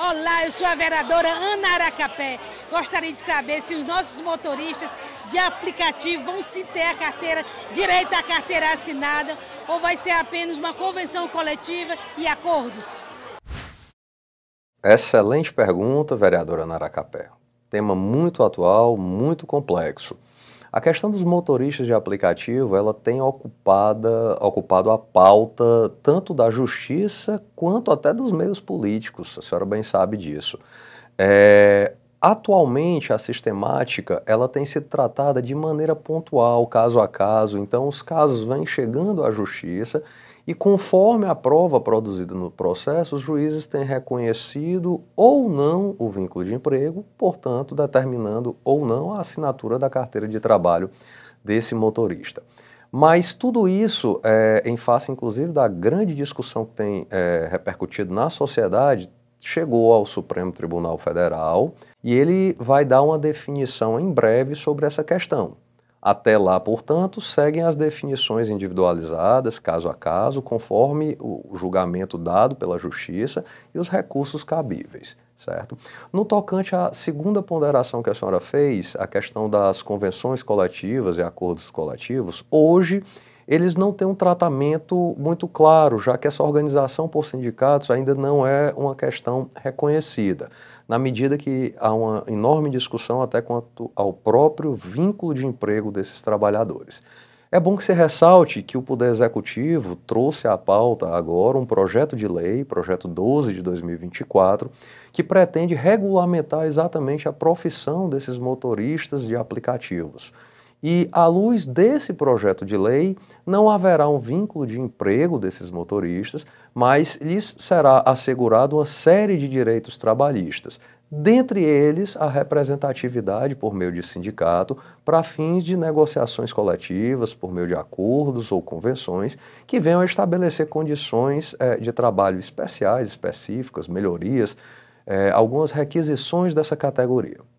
Olá, eu sou a vereadora Ana Aracapé. Gostaria de saber se os nossos motoristas de aplicativo vão se ter a carteira, direito à carteira assinada, ou vai ser apenas uma convenção coletiva e acordos? Excelente pergunta, vereadora Aracapé. Tema muito atual, muito complexo. A questão dos motoristas de aplicativo, ela tem ocupada, ocupado a pauta tanto da justiça quanto até dos meios políticos. A senhora bem sabe disso. É, Atualmente, a sistemática ela tem sido tratada de maneira pontual, caso a caso. Então, os casos vêm chegando à justiça e, conforme a prova produzida no processo, os juízes têm reconhecido ou não o vínculo de emprego, portanto, determinando ou não a assinatura da carteira de trabalho desse motorista. Mas tudo isso, é, em face inclusive da grande discussão que tem é, repercutido na sociedade, chegou ao Supremo Tribunal Federal e ele vai dar uma definição em breve sobre essa questão. Até lá, portanto, seguem as definições individualizadas, caso a caso, conforme o julgamento dado pela Justiça e os recursos cabíveis, certo? No tocante à segunda ponderação que a senhora fez, a questão das convenções coletivas e acordos coletivos, hoje eles não têm um tratamento muito claro, já que essa organização por sindicatos ainda não é uma questão reconhecida, na medida que há uma enorme discussão até quanto ao próprio vínculo de emprego desses trabalhadores. É bom que se ressalte que o Poder Executivo trouxe à pauta agora um projeto de lei, projeto 12 de 2024, que pretende regulamentar exatamente a profissão desses motoristas de aplicativos. E, à luz desse projeto de lei, não haverá um vínculo de emprego desses motoristas, mas lhes será assegurado uma série de direitos trabalhistas, dentre eles a representatividade por meio de sindicato para fins de negociações coletivas, por meio de acordos ou convenções que venham a estabelecer condições é, de trabalho especiais, específicas, melhorias, é, algumas requisições dessa categoria.